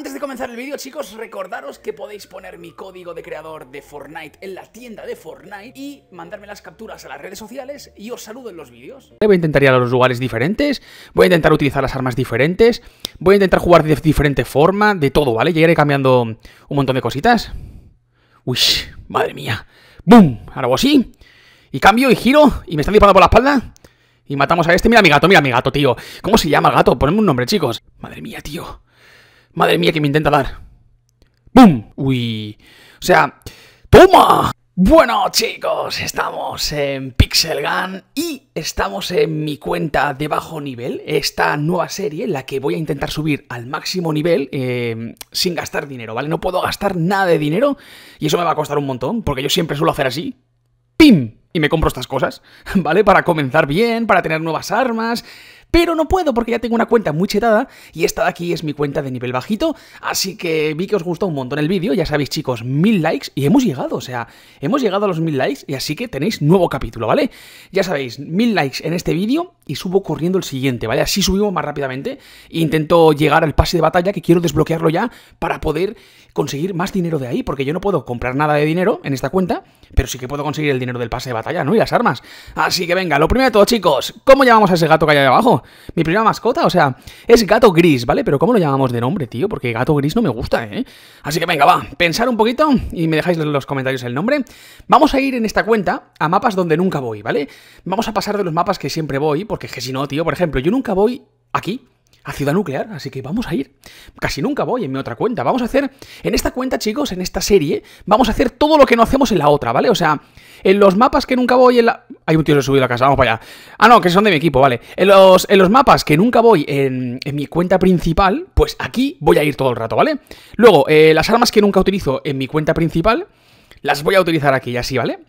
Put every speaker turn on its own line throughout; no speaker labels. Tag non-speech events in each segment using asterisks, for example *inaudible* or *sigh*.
Antes de comenzar el vídeo, chicos, recordaros que podéis poner mi código de creador de Fortnite en la tienda de Fortnite y mandarme las capturas a las redes sociales y os saludo en los vídeos. Voy a intentar ir a los lugares diferentes, voy a intentar utilizar las armas diferentes, voy a intentar jugar de diferente forma, de todo, ¿vale? Ya iré cambiando un montón de cositas. Uy, madre mía. ¡Bum! Ahora hago así. Y cambio y giro y me están disparando por la espalda. Y matamos a este. Mira mi gato, mira mi gato, tío. ¿Cómo se llama gato? Ponedme un nombre, chicos. Madre mía, tío. Madre mía, que me intenta dar. ¡Bum! Uy. O sea, ¡toma! Bueno chicos, estamos en Pixel Gun y estamos en mi cuenta de bajo nivel, esta nueva serie, en la que voy a intentar subir al máximo nivel em, sin gastar dinero, ¿vale? No puedo gastar nada de dinero y eso me va a costar un montón, porque yo siempre suelo hacer así, ¡pim! Y me compro estas cosas, *laughs* ¿vale? Para comenzar bien, para tener nuevas armas, pero no puedo porque ya tengo una cuenta muy chetada y esta de aquí es mi cuenta de nivel bajito, así que vi que os gustó un montón el vídeo, ya sabéis chicos, mil likes y hemos llegado, o sea, hemos llegado a los mil likes y así que tenéis nuevo capítulo, ¿vale? Ya sabéis, mil likes en este vídeo y subo corriendo el siguiente, ¿vale? Así subimos más rápidamente intento llegar al pase de batalla que quiero desbloquearlo ya para poder conseguir más dinero de ahí, porque yo no puedo comprar nada de dinero en esta cuenta, pero sí que puedo conseguir el dinero del pase de batalla, ¿no? Y las armas. Así que venga, lo primero de todo, chicos, ¿cómo llamamos a ese gato que hay ahí abajo? Mi primera mascota, o sea, es gato gris, ¿vale? Pero ¿cómo lo llamamos de nombre, tío? Porque gato gris no me gusta, ¿eh? Así que venga, va, pensar un poquito y me dejáis en los comentarios el nombre. Vamos a ir en esta cuenta a mapas donde nunca voy, ¿vale? Vamos a pasar de los mapas que siempre voy, porque que si no, tío, por ejemplo, yo nunca voy aquí a Ciudad Nuclear, así que vamos a ir. Casi nunca voy en mi otra cuenta. Vamos a hacer, en esta cuenta, chicos, en esta serie, vamos a hacer todo lo que no hacemos en la otra, ¿vale? O sea, en los mapas que nunca voy en la... Hay un tío que subido a casa, vamos para allá. Ah, no, que son de mi equipo, vale. En los, en los mapas que nunca voy en, mi cuenta principal, pues aquí voy a ir todo el rato, ¿vale? Luego, eh, las armas que nunca utilizo en mi cuenta principal, las voy a utilizar aquí, así, ¿vale?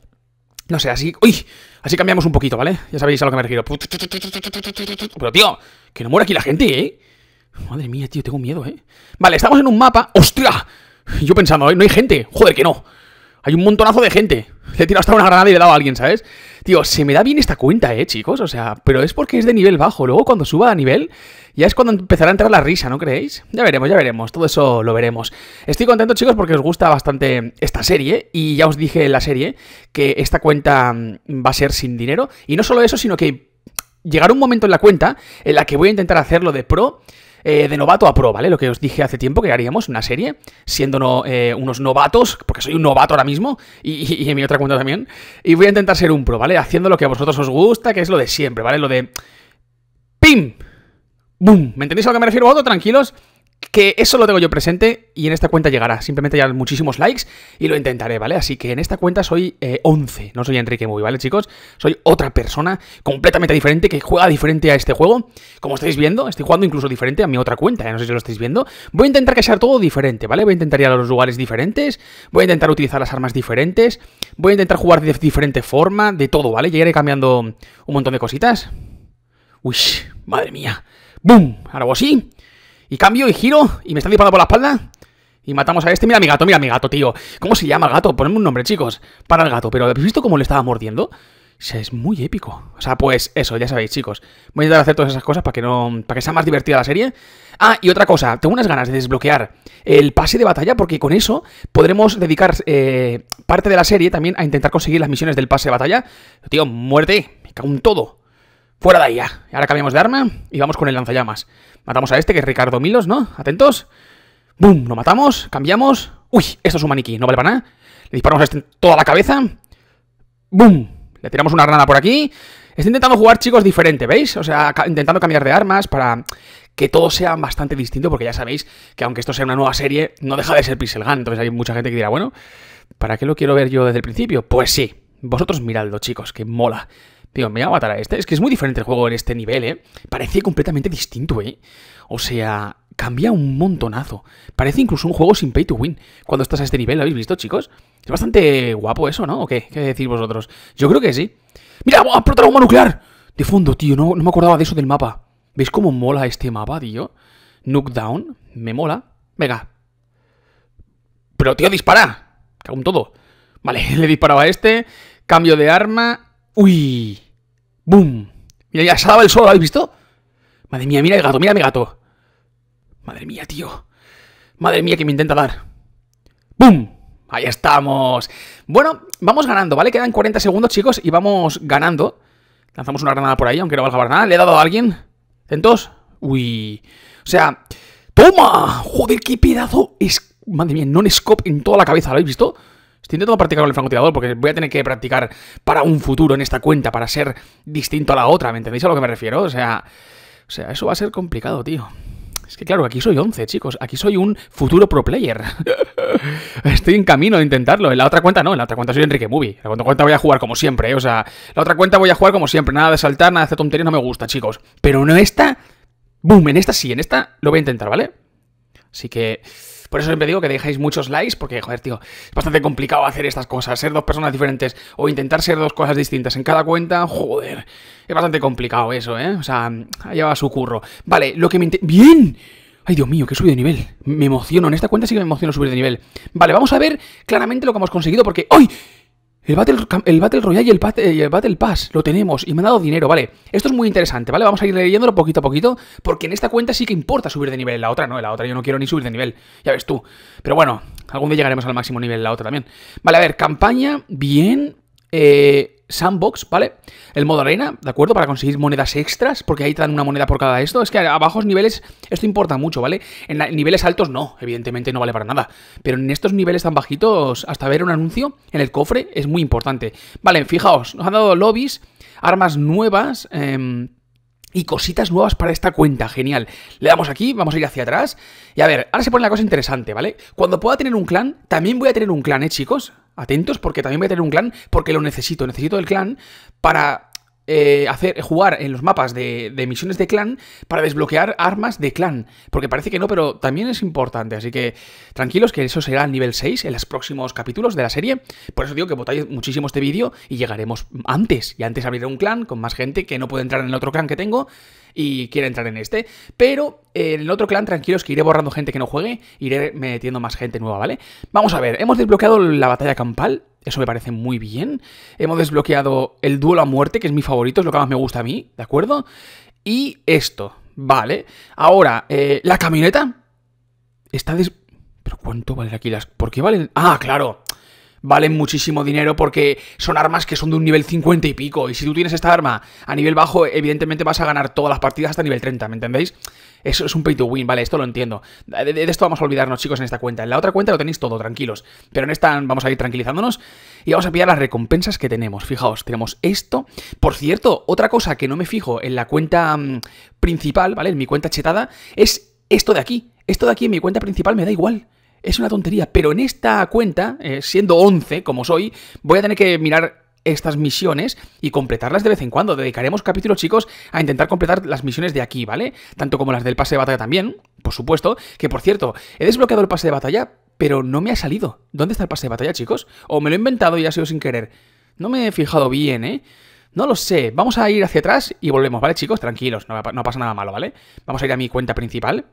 No sé, así... ¡Uy! Así cambiamos un poquito, ¿vale? Ya sabéis a lo que me refiero. Pero, tío, que no muera aquí la gente, ¿eh? Madre mía, tío, tengo miedo, ¿eh? Vale, estamos en un mapa... ¡Ostras! Yo pensando, ¿eh? No hay gente. Joder, que no. Hay un montonazo de gente he tirado hasta una granada y le he dado a alguien, ¿sabes? Tío, se me da bien esta cuenta, eh, chicos. O sea, pero es porque es de nivel bajo. Luego cuando suba a nivel, ya es cuando empezará a entrar la risa, ¿no creéis? Ya veremos, ya veremos. Todo eso lo veremos. Estoy contento, chicos, porque os gusta bastante esta serie. Y ya os dije en la serie que esta cuenta mm, va a ser sin dinero. Y no solo eso, sino que llegará un momento en la cuenta en la que voy a intentar hacerlo de pro. Eh, de novato a pro, ¿vale? Lo que os dije hace tiempo que haríamos una serie, siendo eh, unos novatos, porque soy un novato ahora mismo, y, en mi otra cuenta también, y voy a intentar ser un pro, ¿vale? Haciendo lo que a vosotros os gusta, que es lo de siempre, ¿vale? Lo de... ¡Pim! ¡Bum! ¿Me entendéis a lo que me refiero? ¿Voto? Tranquilos que eso lo tengo yo presente y en esta cuenta llegará. Simplemente ya muchísimos likes y lo intentaré, ¿vale? Así que en esta cuenta soy 11, eh, no soy Enrique Muy, ¿vale, chicos? Soy otra persona completamente diferente que juega diferente a este juego. Como estáis viendo, estoy jugando incluso diferente a mi otra cuenta, no sé si lo estáis viendo. Voy a intentar que sea todo diferente, ¿vale? Voy a intentar ir a los lugares diferentes, voy a intentar utilizar las armas diferentes, voy a intentar jugar de diferente forma, de todo, ¿vale? Ya iré cambiando un montón de cositas. Uy, madre mía. ¡Bum! Ahora vos sí. Y cambio y giro y me están disparando por la espalda. Y matamos a este. Mira mi gato, mira a mi gato, tío. ¿Cómo se llama el gato? ponemos un nombre, chicos. Para el gato. Pero ¿habéis visto cómo le estaba mordiendo? O sea, es muy épico. O sea, pues eso, ya sabéis, chicos. Voy a intentar hacer todas esas cosas para que no. para que sea más divertida la serie. Ah, y otra cosa, tengo unas ganas de desbloquear el pase de batalla, porque con eso podremos dedicar eh, parte de la serie también a intentar conseguir las misiones del pase de batalla. Tío, muerte, me cago en todo. Fuera de ahí Ahora cambiamos de arma y vamos con el lanzallamas. Matamos a este, que es Ricardo Milos, ¿no? Atentos. ¡Bum! Lo matamos, cambiamos. ¡Uy! Esto es un maniquí, no vale para nada. Le disparamos a este en toda la cabeza. ¡Bum! Le tiramos una rana por aquí. Estoy intentando jugar, chicos, diferente, ¿veis? O sea, intentando cambiar de armas para que todo sea bastante distinto, porque ya sabéis que aunque esto sea una nueva serie, no deja de ser Pixel Gun. Entonces hay mucha gente que dirá, bueno, ¿para qué lo quiero ver yo desde el principio? Pues sí, vosotros miradlo, chicos, que mola. Tío, me voy a matar a este. Es que es muy diferente el juego en este nivel, ¿eh? Parece completamente distinto, ¿eh? O sea, cambia un montonazo. Parece incluso un juego sin pay to win cuando estás a este nivel. ¿Lo habéis visto, chicos? Es bastante guapo eso, ¿no? ¿O qué? ¿Qué decís vosotros? Yo creo que sí. ¡Mira, ha ¡ah, explotado bomba nuclear! De fondo, tío. No, me acordaba de eso del mapa. ¿Veis cómo mola este mapa, tío? Knockdown. Me mola. Venga. Pero, tío, dispara. Cago todo. Vale, *laughs* le disparaba a este. Cambio de arma. Uy. Boom. Mira, ya se el sol, ¿lo habéis visto? Madre mía, mira el gato, mira mi gato. Madre mía, tío. Madre mía, que me intenta dar. ¡Bum! Ahí estamos. Bueno, vamos ganando, ¿vale? Quedan 40 segundos, chicos, y vamos ganando. Lanzamos una granada por ahí, aunque no valga para nada. ¿Le he dado a alguien? ¿Centos? Uy. O sea, ¡toma! Joder, qué pedazo. Es... Madre mía, non-scope en toda la cabeza, ¿lo habéis visto? Estoy intentando practicar con el francotirador porque voy a tener que practicar para un futuro en esta cuenta, para ser distinto a la otra, ¿me entendéis a lo que me refiero? O sea, o sea eso va a ser complicado, tío. Es que claro, aquí soy 11, chicos. Aquí soy un futuro pro player. *laughs* Estoy en camino de intentarlo. En la otra cuenta no, en la otra cuenta soy Enrique Movie. En la otra cuenta voy a jugar como siempre, ¿eh? O sea, la otra cuenta voy a jugar como siempre. Nada de saltar, nada de hacer tonterías, no me gusta, chicos. Pero en esta... Boom, en esta sí, en esta lo voy a intentar, ¿vale? Así que... Por eso siempre digo que dejáis muchos likes, porque, joder, tío, es bastante complicado hacer estas cosas, ser dos personas diferentes o intentar ser dos cosas distintas en cada cuenta, joder, es bastante complicado eso, ¿eh? O sea, va su curro. Vale, lo que me... ¡Bien! Ay, Dios mío, que he subido de nivel. Me emociono. En esta cuenta sí que me emociono subir de nivel. Vale, vamos a ver claramente lo que hemos conseguido porque... ¡Ay! El Battle, el Royale eh, y el, Battle Pass, lo tenemos y me han dado dinero, ¿vale? Esto es muy interesante, ¿vale? Vamos a ir leyéndolo poquito a poquito, porque en esta cuenta sí que importa subir de nivel, la otra no, la otra yo no quiero ni subir de nivel, ya ves tú. Pero bueno, algún día llegaremos al máximo nivel, la otra también. Vale, a ver, campaña, bien, eh, sandbox, ¿vale? El modo arena, ¿de acuerdo? Para conseguir monedas extras, porque ahí te dan una moneda por cada esto. Es que a bajos niveles esto importa mucho, ¿vale? En, niveles altos no, evidentemente no vale para nada. Pero en estos niveles tan bajitos, hasta ver un anuncio en el cofre es muy importante. Vale, fijaos, nos han dado lobbies, armas nuevas... Em, y cositas nuevas para esta cuenta, genial. Le damos aquí, vamos a ir hacia atrás. Y a ver, ahora se pone la cosa interesante, ¿vale? Cuando pueda tener un clan, también voy a tener un clan, ¿eh, chicos? Atentos porque también voy a tener un clan porque lo necesito. Necesito el clan para eh, hacer, jugar en los mapas de, misiones de clan para desbloquear armas de clan. Porque parece que no, pero también es importante. Así que tranquilos que eso será el nivel 6 en los próximos capítulos de la serie. Por eso digo que votáis muchísimo este vídeo y llegaremos antes. Y antes abriré un clan con más gente que no puede entrar en el otro clan que tengo y quiere entrar en este. Pero en el otro clan, tranquilos que iré borrando gente que no juegue, iré metiendo más gente nueva, ¿vale? Vamos a ver, hemos desbloqueado la batalla campal eso me parece muy bien. Hemos desbloqueado el duelo a muerte, que es mi favorito, es lo que más me gusta a mí, ¿de acuerdo? Y esto, vale. Ahora, eh, la camioneta está ¿Pero cuánto valen aquí las...? ¿Por qué valen...? Ah, claro. Valen muchísimo dinero porque son armas que son de un nivel 50 y pico. Y si tú tienes esta arma a nivel bajo, evidentemente vas a ganar todas las partidas hasta nivel 30, ¿me entendéis? Eso es un pay to win, vale, esto lo entiendo. De, esto vamos a olvidarnos, chicos, en esta cuenta. En la otra cuenta lo tenéis todo, tranquilos. Pero en esta vamos a ir tranquilizándonos y vamos a pillar las recompensas que tenemos. Fijaos, tenemos esto. Por cierto, otra cosa que no me fijo en la cuenta mm, principal, ¿vale? En mi cuenta chetada, es esto de aquí. Esto de aquí en mi cuenta principal me da igual. Es una tontería, pero en esta cuenta, eh, siendo 11 como soy, voy a tener que mirar estas misiones y completarlas de vez en cuando. Dedicaremos capítulos, chicos, a intentar completar las misiones de aquí, ¿vale? Tanto como las del pase de batalla también, por supuesto. Que por cierto, he desbloqueado el pase de batalla, pero no me ha salido. ¿Dónde está el pase de batalla, chicos? ¿O me lo he inventado y ha sido sin querer? No me he fijado bien, ¿eh? No lo sé. Vamos a ir hacia atrás y volvemos, ¿vale, chicos? Tranquilos, no, pasa nada malo, ¿vale? Vamos a ir a mi cuenta principal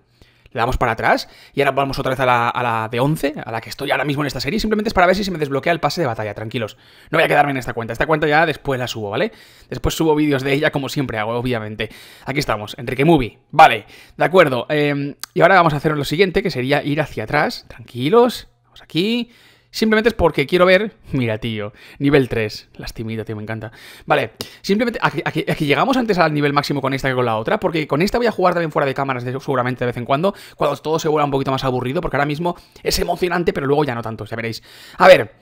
le damos para atrás y ahora vamos otra vez a la, de 11, a la que estoy ahora mismo en esta serie, simplemente es para ver si se me desbloquea el pase de batalla, tranquilos. No voy a quedarme en esta cuenta, esta cuenta ya después la subo, ¿vale? Después subo vídeos de ella como siempre hago, obviamente. Aquí estamos, Enrique Movie, vale, de acuerdo. Eh, y ahora vamos a hacer lo siguiente, que sería ir hacia atrás, tranquilos, vamos aquí... Simplemente es porque quiero ver. Mira, tío. Nivel 3. Lastimita, tío, me encanta. Vale. Simplemente. Aquí, llegamos antes al nivel máximo con esta que con la otra. Porque con esta voy a jugar también fuera de cámaras, seguramente de vez en cuando. Cuando todo se vuelva un poquito más aburrido. Porque ahora mismo es emocionante, pero luego ya no tanto, ya veréis. A ver.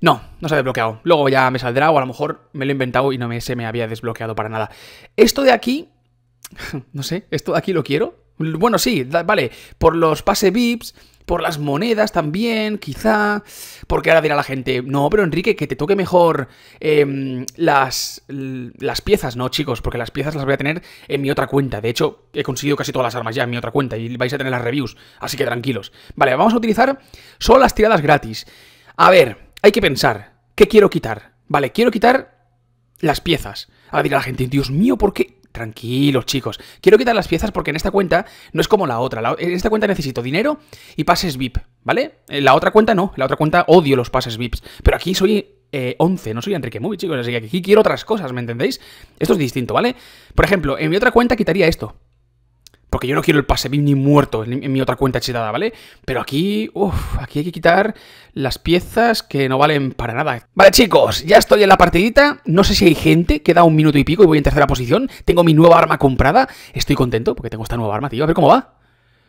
No, no se ha desbloqueado. Luego ya me saldrá. O a lo mejor me lo he inventado y no se me había desbloqueado para nada. Esto de aquí. *laughs* No sé, esto de aquí lo quiero. Bueno, sí, vale, por los pase VIPs, por las monedas también, quizá. Porque ahora dirá la gente, no, pero Enrique, que te toque mejor em, las, las piezas, ¿no, chicos? Porque las piezas las voy a tener en mi otra cuenta. De hecho, he conseguido casi todas las armas ya en mi otra cuenta y vais a tener las reviews. Así que tranquilos. Vale, vamos a utilizar solo las tiradas gratis. A ver, hay que pensar. ¿Qué quiero quitar? Vale, quiero quitar las piezas. Ahora dirá la gente, Dios mío, ¿por qué? Tranquilos, chicos. Quiero quitar las piezas porque en esta cuenta no es como la otra. en esta cuenta necesito dinero y pases VIP, ¿vale? En eh, la otra cuenta no. En la otra cuenta odio los pases VIPs. Pero aquí soy eh, 11, no soy Enrique Movie, chicos. Así que aquí quiero otras cosas, ¿me entendéis? Esto es distinto, ¿vale? Por ejemplo, en mi otra cuenta quitaría esto. Porque yo no quiero el pase bien ni muerto en, mi otra cuenta chetada, ¿vale? Pero aquí, uff, aquí hay que quitar las piezas que no valen para nada. Vale, chicos, ya estoy en la partidita. No sé si hay gente, queda un minuto y pico y voy en tercera posición. Tengo mi nueva arma comprada. Estoy contento porque tengo esta nueva arma, tío. A ver cómo va.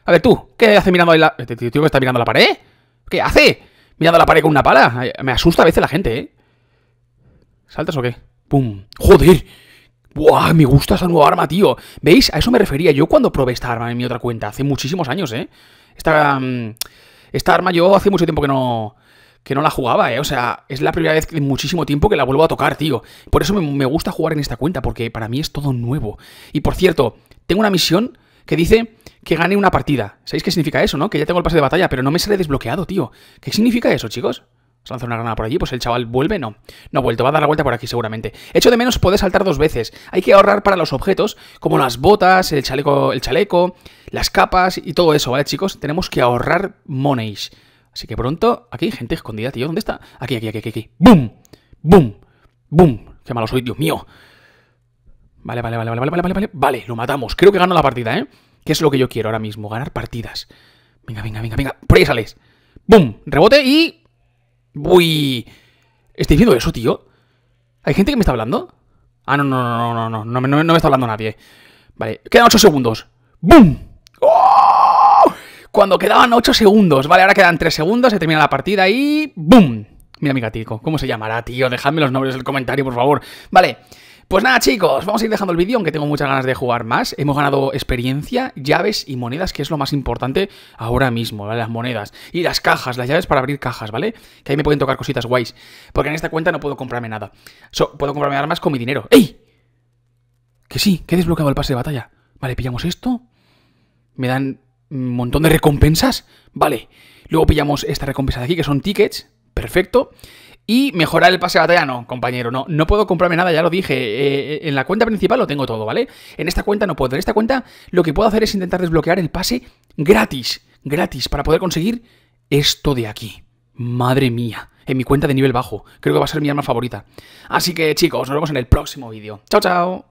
A ver tú, ¿qué hace mirando ahí la... Este ¿Tío que está mirando la pared? ¿Qué hace? Mirando la pared con una pala. Me asusta a veces la gente, ¿eh? ¿Saltas o qué? ¡Pum! ¡Joder! ¡Buah! Me gusta esa nueva arma, tío. ¿Veis? A eso me refería yo cuando probé esta arma en mi otra cuenta. Hace muchísimos años, ¿eh? Esta, mm, esta arma yo hace mucho tiempo que no que no la jugaba, ¿eh? O sea, es la primera vez en muchísimo tiempo que la vuelvo a tocar, tío. Por eso me, me, gusta jugar en esta cuenta, porque para mí es todo nuevo. Y por cierto, tengo una misión que dice que gane una partida. ¿Sabéis qué significa eso, no? Que ya tengo el pase de batalla, pero no me sale desbloqueado, tío. ¿Qué significa eso, chicos? Se lanza una granada por allí, pues el chaval vuelve, no. No ha vuelto, va a dar la vuelta por aquí seguramente. Hecho de menos poder saltar dos veces. Hay que ahorrar para los objetos, como las botas, el chaleco, el chaleco, las capas y todo eso, ¿vale, chicos? Tenemos que ahorrar monies. Así que pronto, aquí, gente escondida, tío, ¿dónde está? Aquí, aquí, aquí, aquí, aquí. ¡Bum! ¡Bum! ¡Bum! ¡Qué malo soy, Dios mío! Vale, vale, vale, vale, vale, vale, vale, vale, lo matamos. Creo que gano la partida, ¿eh? Que es lo que yo quiero ahora mismo, ganar partidas. Venga, venga, venga, venga. Por ahí sales. ¡Bum! Rebote y Uy. ¿Estoy viendo eso, tío? ¿Hay gente que me está hablando? Ah, no, no, no, no, no, no, no, no me está hablando nadie. Vale, quedan 8 segundos. ¡Bum! ¡Oh! Cuando quedaban 8 segundos, vale, ahora quedan 3 segundos, se termina la partida y... ¡Bum! Mira mi gatico, ¿cómo se llamará, tío? Dejadme los nombres en el comentario, por favor. Vale, pues nada, chicos, vamos a ir dejando el vídeo, aunque tengo muchas ganas de jugar más. Hemos ganado experiencia, llaves y monedas, que es lo más importante ahora mismo, ¿vale? Las monedas. Y las cajas, las llaves para abrir cajas, ¿vale? Que ahí me pueden tocar cositas guays. Porque en esta cuenta no puedo comprarme nada. puedo comprarme armas con mi dinero. ¡Ey! Que sí, que he desbloqueado el pase de batalla. Vale, pillamos esto. Me dan un montón de recompensas. Vale. Luego pillamos esta recompensa de aquí, que son tickets. Perfecto. Y mejorar el pase de compañero, no, no puedo comprarme nada, ya lo dije. Eh, eh, en la cuenta principal lo tengo todo, ¿vale? En esta cuenta no puedo. En esta cuenta lo que puedo hacer es intentar desbloquear el pase gratis, gratis, para poder conseguir esto de aquí. Madre mía, en mi cuenta de nivel bajo. Creo que va a ser mi arma favorita. Así que chicos, nos vemos en el próximo vídeo. Chao, chao.